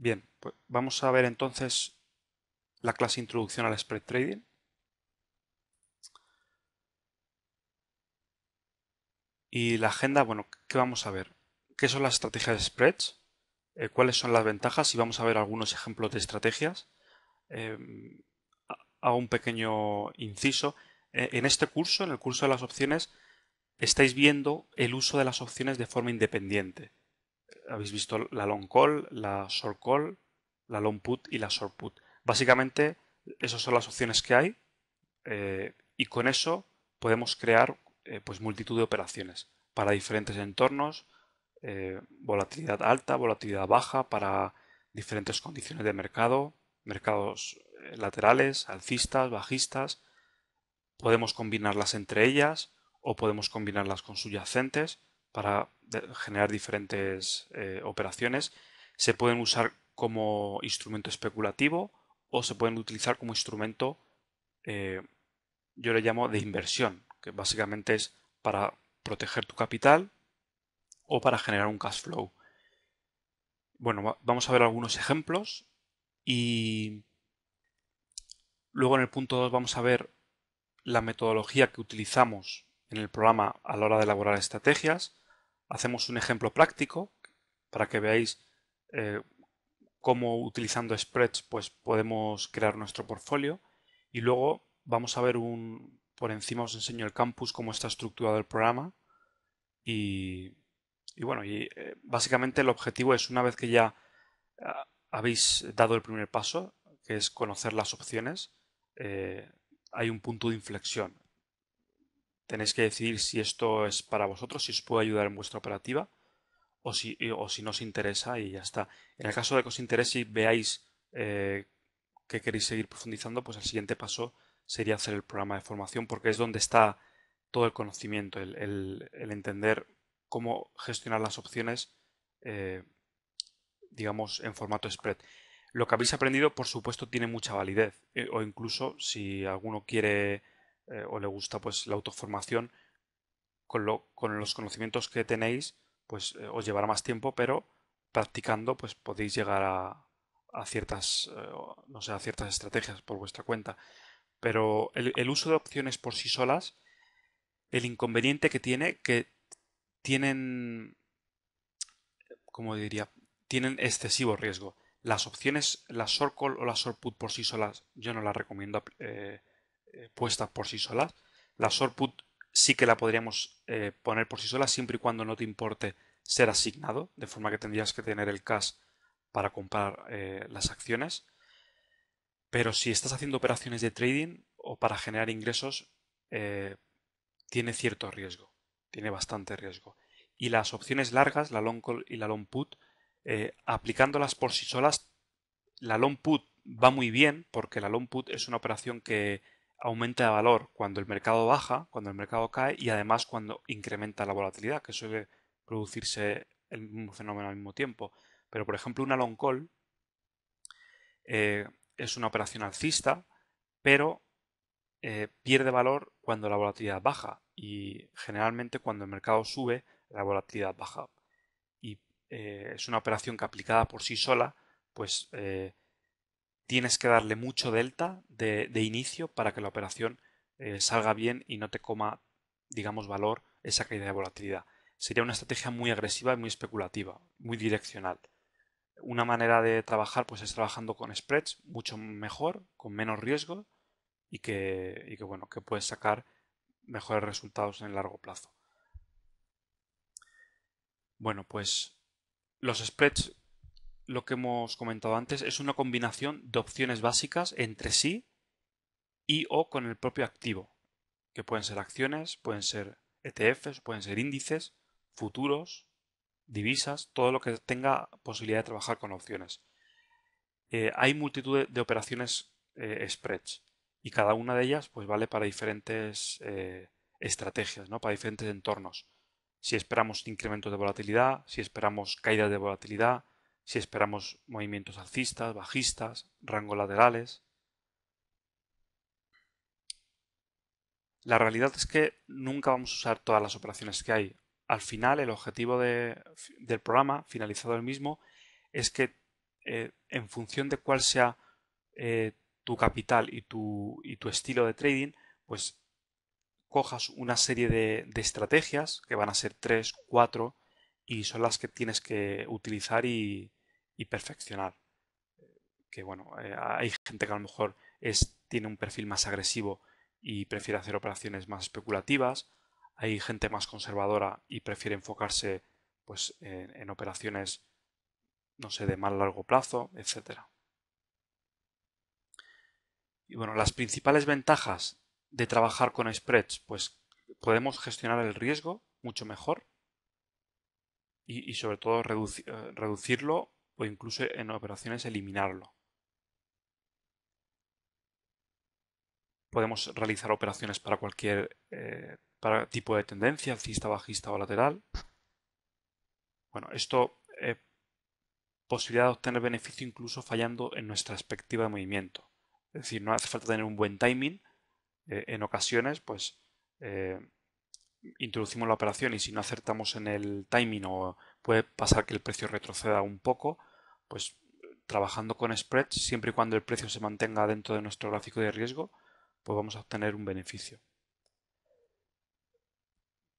Bien, pues vamos a ver entonces la clase Introducción al Spread Trading. Y la agenda, bueno, ¿qué vamos a ver? ¿Qué son las estrategias de spreads? Eh, ¿Cuáles son las ventajas? Y vamos a ver algunos ejemplos de estrategias. Eh, hago un pequeño inciso. Eh, en este curso, en el curso de las opciones, estáis viendo el uso de las opciones de forma independiente habéis visto la long call, la short call, la long put y la short put. Básicamente, esas son las opciones que hay eh, y con eso podemos crear eh, pues multitud de operaciones para diferentes entornos, eh, volatilidad alta, volatilidad baja, para diferentes condiciones de mercado, mercados laterales, alcistas, bajistas. Podemos combinarlas entre ellas o podemos combinarlas con subyacentes para generar diferentes eh, operaciones, se pueden usar como instrumento especulativo o se pueden utilizar como instrumento, eh, yo le llamo de inversión, que básicamente es para proteger tu capital o para generar un cash flow. Bueno, vamos a ver algunos ejemplos y luego en el punto 2 vamos a ver la metodología que utilizamos en el programa a la hora de elaborar estrategias. Hacemos un ejemplo práctico para que veáis eh, cómo utilizando spreads pues, podemos crear nuestro portfolio. Y luego vamos a ver un... Por encima os enseño el campus, cómo está estructurado el programa. Y, bueno, y, eh, básicamente el objetivo es una vez que ya eh, habéis dado el primer paso, que es conocer las opciones, hay un punto de inflexión tenéis que decidir si esto es para vosotros, si os puede ayudar en vuestra operativa o si, eh, o si no os interesa y ya está. En el caso de que os interese y veáis eh, que queréis seguir profundizando, pues el siguiente paso sería hacer el programa de formación porque es donde está todo el conocimiento, el, entender cómo gestionar las opciones, eh, digamos, en formato spread. Lo que habéis aprendido, por supuesto, tiene mucha validez o incluso si alguno quiere eh, o le gusta pues la autoformación, con, con los conocimientos que tenéis, pues eh, os llevará más tiempo, pero practicando pues podéis llegar a, ciertas, eh, no sé, ciertas estrategias por vuestra cuenta. Pero el, uso de opciones por sí solas, el inconveniente que tiene, que tienen, como diría, tienen excesivo riesgo. Las opciones, las short call o las short put por sí solas, yo no las recomiendo eh, eh, puesta puestas por sí solas. La short put sí que la podríamos eh, poner por sí sola siempre y cuando no te importe ser asignado, de forma que tendrías que tener el cash para comprar eh, las acciones. Pero si estás haciendo operaciones de trading o para generar ingresos, tiene cierto riesgo, tiene bastante riesgo. Y las opciones largas, la long call y la long put, aplicándolas por sí solas, la long put va muy bien porque la long put es una operación que aumenta de valor cuando el mercado baja, cuando el mercado cae y además cuando incrementa la volatilidad, que suele producirse el mismo fenómeno al mismo tiempo. Pero por ejemplo, una long call eh, es una operación alcista, pero eh, pierde valor cuando la volatilidad baja y generalmente cuando el mercado sube, la volatilidad baja. Y eh, es una operación que aplicada por sí sola, pues tienes que darle mucho delta de, inicio para que la operación eh, salga bien y no te coma, digamos, valor esa caída de volatilidad. Sería una estrategia muy agresiva y muy especulativa, muy direccional. Una manera de trabajar pues es trabajando con spreads mucho mejor, con menos riesgo y que, bueno, que puedes sacar mejores resultados en el largo plazo. Bueno, pues los spreads lo que hemos comentado antes, es una combinación de opciones básicas entre sí y o con el propio activo, que pueden ser acciones, pueden ser ETFs, pueden ser índices, futuros, divisas, todo lo que tenga posibilidad de trabajar con opciones. Eh, hay multitud de, operaciones eh, spreads y cada una de ellas pues vale para diferentes eh, estrategias, ¿no? para diferentes entornos. Si esperamos incrementos de volatilidad, si esperamos caídas de volatilidad, si esperamos movimientos alcistas, bajistas, rangos laterales. La realidad es que nunca vamos a usar todas las operaciones que hay. Al final, el objetivo del programa, finalizado el mismo, es que eh, en función de cuál sea eh, tu capital y tu, y tu, estilo de trading, pues cojas una serie de, estrategias, que van a ser tres, cuatro y son las que tienes que utilizar y, y perfeccionar. Que bueno, eh, hay gente que a lo mejor es, tiene un perfil más agresivo y prefiere hacer operaciones más especulativas. Hay gente más conservadora y prefiere enfocarse pues, en, operaciones, no sé, de más largo plazo, etc. Y bueno, las principales ventajas de trabajar con spreads, pues podemos gestionar el riesgo mucho mejor y, sobre todo eh, reducirlo o incluso en operaciones eliminarlo. Podemos realizar operaciones para cualquier eh, tipo de tendencia, alcista, bajista o lateral. Bueno, esto es eh, posibilidad de obtener beneficio incluso fallando en nuestra expectativa de movimiento. Es decir, no hace falta tener un buen timing. Eh, en ocasiones, pues introducimos la operación y si no acertamos en el timing o puede pasar que el precio retroceda un poco pues trabajando con spreads, siempre y cuando el precio se mantenga dentro de nuestro gráfico de riesgo, pues vamos a obtener un beneficio.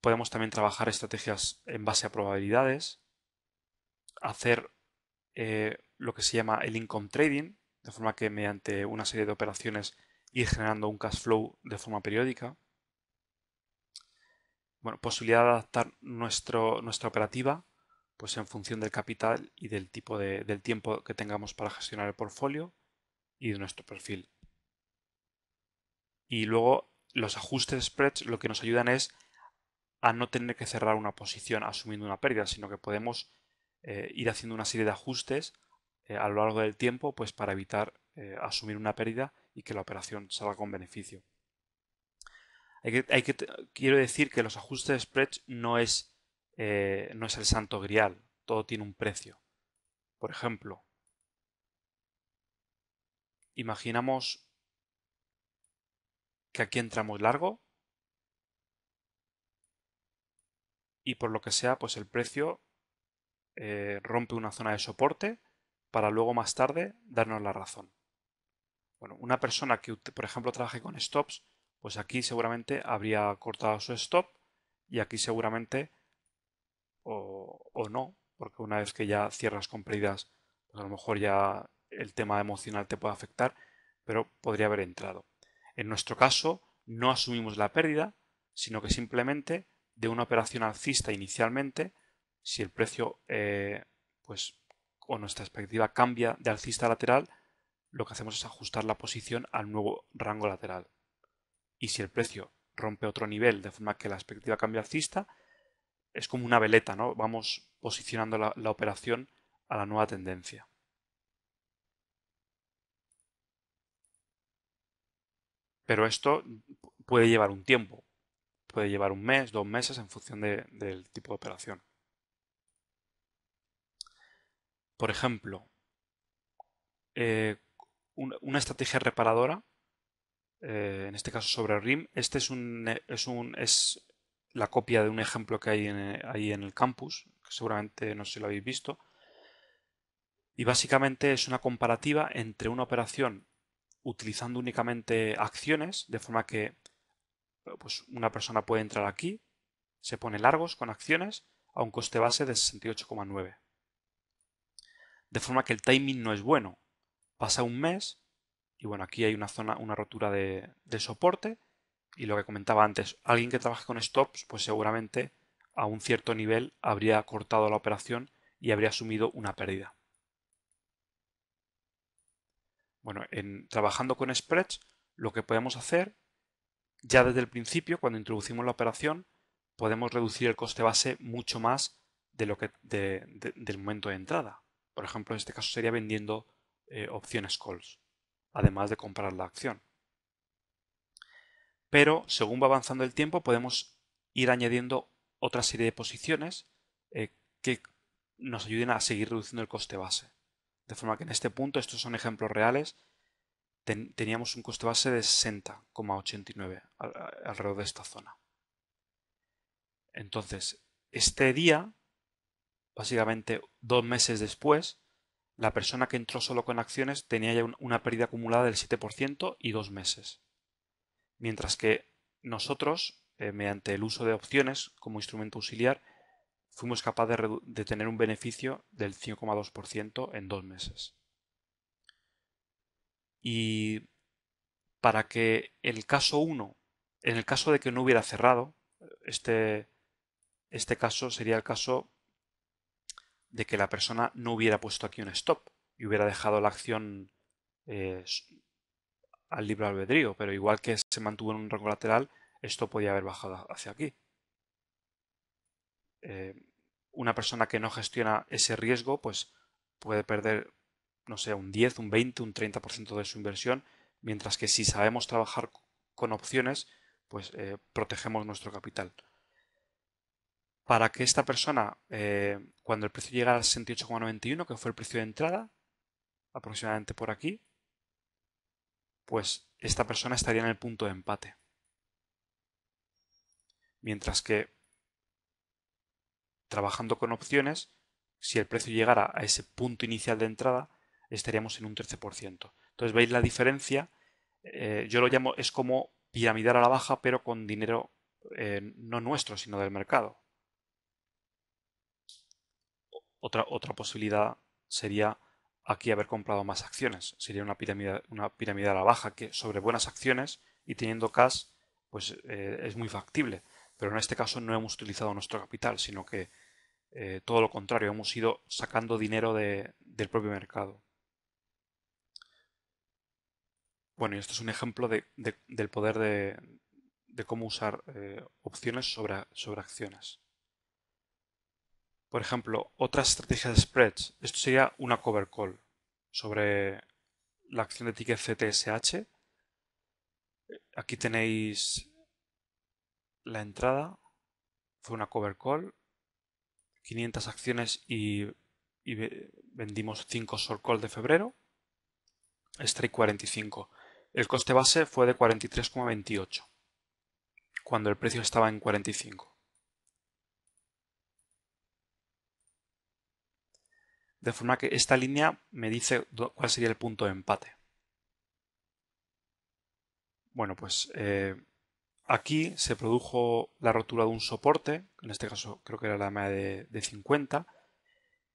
Podemos también trabajar estrategias en base a probabilidades, hacer eh, lo que se llama el income trading, de forma que mediante una serie de operaciones ir generando un cash flow de forma periódica. Bueno, posibilidad de adaptar nuestro, nuestra operativa pues en función del capital y del tipo de, del tiempo que tengamos para gestionar el portfolio y de nuestro perfil. Y luego los ajustes spreads lo que nos ayudan es a no tener que cerrar una posición asumiendo una pérdida, sino que podemos eh, ir haciendo una serie de ajustes eh, a lo largo del tiempo pues para evitar eh, asumir una pérdida y que la operación salga con beneficio. quiero decir que los ajustes spreads no es eh, no es el santo grial, todo tiene un precio. Por ejemplo, imaginamos que aquí entramos largo y por lo que sea, pues el precio eh, rompe una zona de soporte para luego más tarde darnos la razón. Bueno, una persona que, por ejemplo, trabaje con stops, pues aquí seguramente habría cortado su stop y aquí seguramente o, no, porque una vez que ya cierras con pues a lo mejor ya el tema emocional te puede afectar, pero podría haber entrado. En nuestro caso, no asumimos la pérdida, sino que simplemente de una operación alcista inicialmente, si el precio eh, pues, o nuestra expectativa cambia de alcista lateral, lo que hacemos es ajustar la posición al nuevo rango lateral. Y si el precio rompe otro nivel de forma que la expectativa cambia alcista, es como una veleta, ¿no? Vamos posicionando la, operación a la nueva tendencia. Pero esto puede llevar un tiempo, puede llevar un mes, dos meses en función del tipo de operación. Por ejemplo, eh, una estrategia reparadora, eh, en este caso sobre RIM, este es un, es un, la copia de un ejemplo que hay en, eh, ahí en el campus, que seguramente no se lo habéis visto. Y básicamente es una comparativa entre una operación utilizando únicamente acciones, de forma que pues, una persona puede entrar aquí, se pone largos con acciones a un coste base de 68,9. De forma que el timing no es bueno. Pasa un mes y bueno, aquí hay una zona, una rotura de, de soporte y lo que comentaba antes, alguien que trabaje con stops, pues seguramente a un cierto nivel habría cortado la operación y habría asumido una pérdida. Bueno, en, trabajando con spreads, lo que podemos hacer, ya desde el principio, cuando introducimos la operación, podemos reducir el coste base mucho más de lo que, del momento de entrada. Por ejemplo, en este caso sería vendiendo eh, opciones calls, además de comprar la acción pero según va avanzando el tiempo podemos ir añadiendo otra serie de posiciones eh, que nos ayuden a seguir reduciendo el coste base. De forma que en este punto, estos son ejemplos reales, teníamos un coste base de 60,89 alrededor de esta zona. Entonces, este día, básicamente dos meses después, la persona que entró solo con acciones tenía ya una pérdida acumulada del 7% y dos meses mientras que nosotros, eh, mediante el uso de opciones como instrumento auxiliar, fuimos capaces de, tener un beneficio del 5,2% en dos meses. Y para que el caso 1, en el caso de que no hubiera cerrado, este, este caso sería el caso de que la persona no hubiera puesto aquí un stop y hubiera dejado la acción eh, al libre albedrío, pero igual que se mantuvo en un rango lateral, esto podía haber bajado hacia aquí. Eh, una persona que no gestiona ese riesgo, pues puede perder, no sé, un 10, un 20, un 30% de su inversión, mientras que si sabemos trabajar con opciones, pues eh, protegemos nuestro capital. Para que esta persona, eh, cuando el precio llega a 68,91, que fue el precio de entrada, aproximadamente por aquí, pues esta persona estaría en el punto de empate. Mientras que trabajando con opciones, si el precio llegara a ese punto inicial de entrada, estaríamos en un 13%. Entonces, ¿veis la diferencia? Eh, yo lo llamo, es como piramidar a la baja, pero con dinero eh, no nuestro, sino del mercado. Otra, otra posibilidad sería aquí haber comprado más acciones. Sería una pirámide, una pirámide a la baja que sobre buenas acciones y teniendo cash, pues eh, es muy factible. Pero en este caso no hemos utilizado nuestro capital, sino que eh, todo lo contrario, hemos ido sacando dinero del propio mercado. Bueno, y esto es un ejemplo del poder de, cómo usar eh, opciones sobre, sobre acciones. Por ejemplo, otra estrategia de spreads. Esto sería una cover call sobre la acción de ticket CTSH. Aquí tenéis la entrada. Fue una cover call. 500 acciones y, vendimos 5 short call de febrero. Strike 45. El coste base fue de 43,28 cuando el precio estaba en 45. de forma que esta línea me dice cuál sería el punto de empate. Bueno, pues eh, aquí se produjo la rotura de un soporte, en este caso creo que era la media de, 50,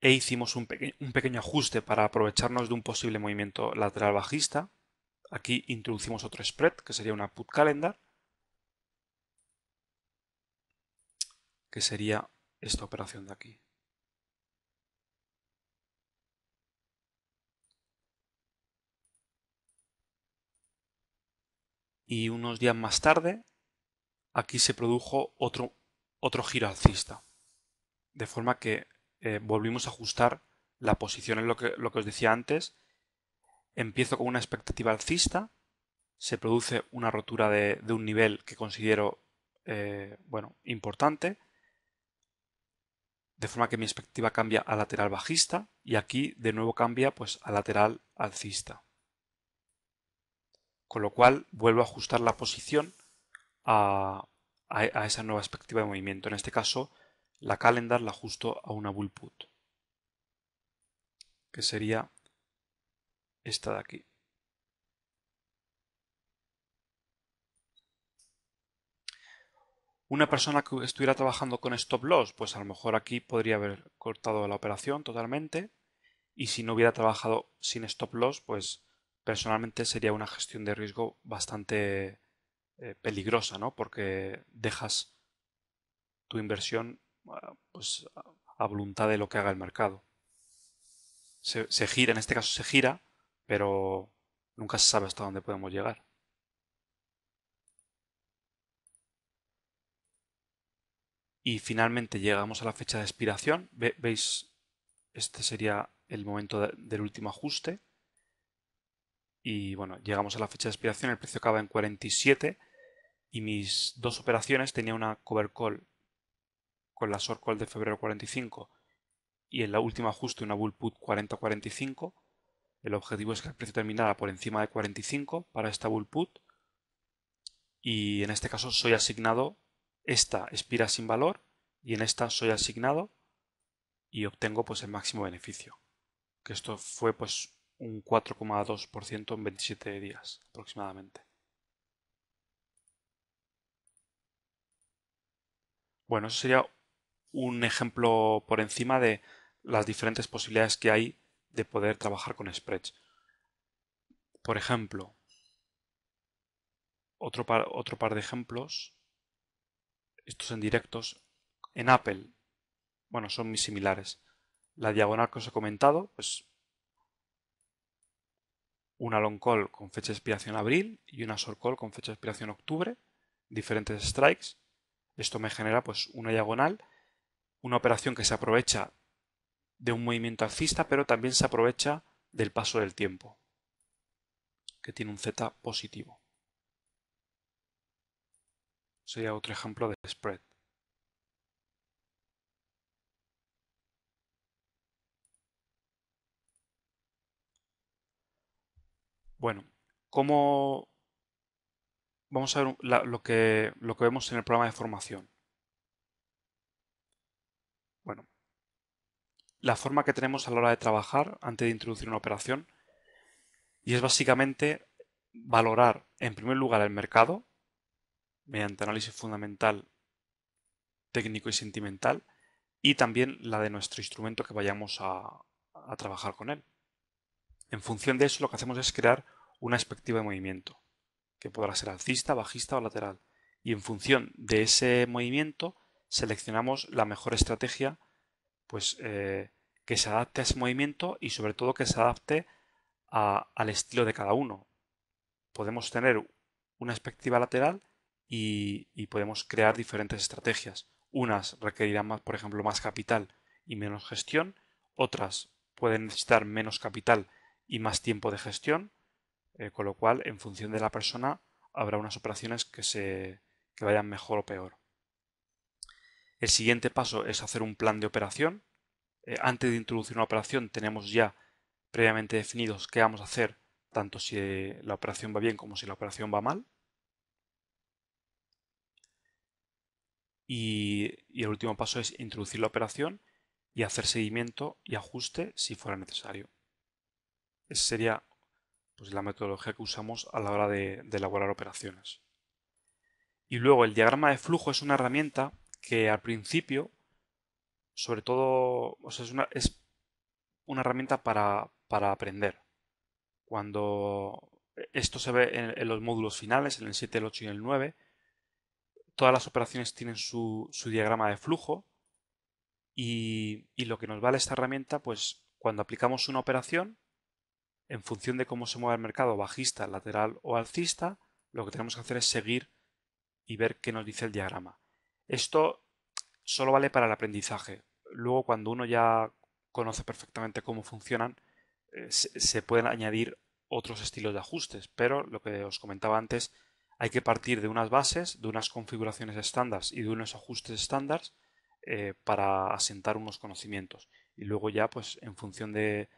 e hicimos un, pequeño ajuste para aprovecharnos de un posible movimiento lateral bajista. Aquí introducimos otro spread, que sería una put calendar, que sería esta operación de aquí. y unos días más tarde aquí se produjo otro, otro giro alcista. De forma que eh, volvimos a ajustar la posición en lo que, os decía antes. Empiezo con una expectativa alcista, se produce una rotura de, un nivel que considero eh, bueno, importante, de forma que mi expectativa cambia a lateral bajista y aquí de nuevo cambia pues, a lateral alcista con lo cual vuelvo a ajustar la posición a, esa nueva expectativa de movimiento. En este caso, la calendar la ajusto a una bull put, que sería esta de aquí. Una persona que estuviera trabajando con stop loss, pues a lo mejor aquí podría haber cortado la operación totalmente y si no hubiera trabajado sin stop loss, pues personalmente sería una gestión de riesgo bastante eh, peligrosa, ¿no? Porque dejas tu inversión ah, pues, a voluntad de lo que haga el mercado. Se, se gira, en este caso se gira, pero nunca se sabe hasta dónde podemos llegar. y finalmente llegamos a la fecha de expiración. Veis, este sería el momento del último ajuste y bueno, llegamos a la fecha de expiración, el precio acaba en 47 y mis dos operaciones tenía una cover call con la short call de febrero 45 y en la última ajuste una bull put 40-45. El objetivo es que el precio terminara por encima de 45 para esta bull put y en este caso soy asignado esta expira sin valor y en esta soy asignado y obtengo pues el máximo beneficio. Que esto fue pues un 4,2% en 27 días aproximadamente. Bueno, eso sería un ejemplo por encima de las diferentes posibilidades que hay de poder trabajar con spreads. Por ejemplo, otro par, otro par de ejemplos, estos en directos, en Apple, bueno, son muy similares. La diagonal que os he comentado, pues una long call con fecha de expiración abril y una short call con fecha de expiración octubre, diferentes strikes. Esto me genera pues una diagonal, una operación que se aprovecha de un movimiento alcista, pero también se aprovecha del paso del tiempo, que tiene un Z positivo. Sería otro ejemplo de spread. Bueno, ¿cómo vamos a ver lo, que, vemos en el programa de formación? Bueno, la forma que tenemos a la hora de trabajar antes de introducir una operación y es básicamente valorar en primer lugar el mercado mediante análisis fundamental, técnico y sentimental y también la de nuestro instrumento que vayamos a trabajar con él. En función de eso lo que hacemos es crear una expectativa de movimiento, que podrá ser alcista, bajista o lateral. Y en función de ese movimiento seleccionamos la mejor estrategia pues, eh, que se adapte a ese movimiento y sobre todo que se adapte al estilo de cada uno. Podemos tener una perspectiva lateral y, podemos crear diferentes estrategias. Unas requerirán, más, por ejemplo, más capital y menos gestión, otras pueden necesitar menos capital y más tiempo de gestión, eh, con lo cual, en función de la persona, habrá unas operaciones que, se, vayan mejor o peor. El siguiente paso es hacer un plan de operación. Eh, antes de introducir una operación tenemos ya previamente definidos qué vamos a hacer, tanto si la operación va bien como si la operación va mal. y el último paso es introducir la operación y hacer seguimiento y ajuste si fuera necesario. Esa sería pues, la metodología que usamos a la hora de, elaborar operaciones. Y luego el diagrama de flujo es una herramienta que al principio, sobre todo, es, una, herramienta para, aprender. Cuando esto se ve en, los módulos finales, en el 7, el 8 y el 9, todas las operaciones tienen su, diagrama de flujo y, y, lo que nos vale esta herramienta, pues cuando aplicamos una operación, en función de cómo se mueva el mercado bajista, lateral o alcista, lo que tenemos que hacer es seguir y ver qué nos dice el diagrama. Esto solo vale para el aprendizaje. Luego cuando uno ya conoce perfectamente cómo funcionan, eh, se pueden añadir otros estilos de ajustes, pero lo que os comentaba antes, hay que partir de unas bases, de unas configuraciones estándar y de unos ajustes estándar eh, para asentar unos conocimientos. Y luego ya, pues en función de,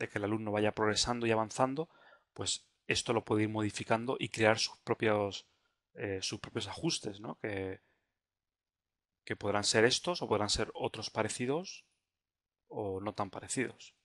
de que el alumno vaya progresando y avanzando, pues esto lo puede ir modificando y crear sus propios, eh, sus propios ajustes, Que, que podrán ser estos o podrán ser otros parecidos o no tan parecidos.